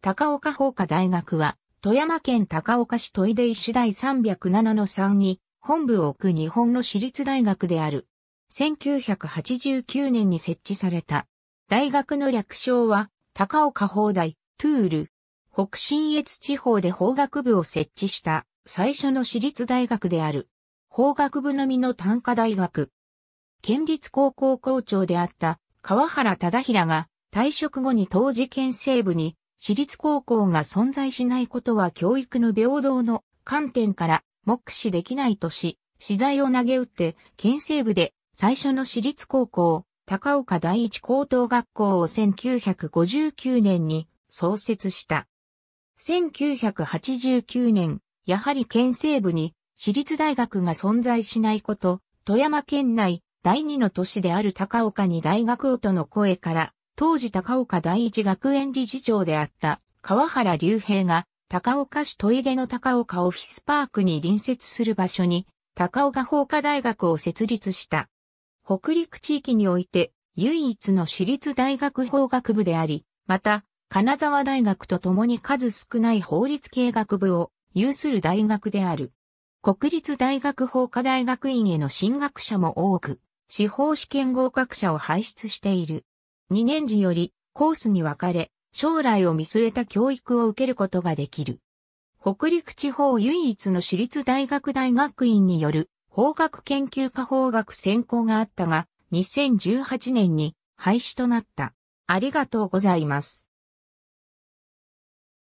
高岡法科大学は、富山県高岡市戸出石第307の3に、本部を置く日本の私立大学である。1989年に設置された。大学の略称は、高岡法大、トゥール。北信越地方で法学部を設置した最初の私立大学である。法学部のみの短科大学。県立高校校長であった川原忠平が退職後に当時県西部に私立高校が存在しないことは教育の平等の観点から目視できないとし、資材を投げ打って、県西部で最初の私立高校、高岡第一高等学校を1959年に創設した。1989年、やはり県西部に私立大学が存在しないこと、富山県内第二の都市である高岡に大学をとの声から当時高岡第一学園理事長であった川原隆平が高岡市トイレの高岡オフィスパークに隣接する場所に高岡法科大学を設立した。北陸地域において唯一の私立大学法学部であり、また、金沢大学と共に数少ない法律系学部を有する大学である。国立大学法科大学院への進学者も多く、司法試験合格者を輩出している。2年時よりコースに分かれ、将来を見据えた教育を受けることができる。北陸地方唯一の私立大学大学院による法学研究科法学専攻があったが、2018年に廃止となった。ありがとうございます。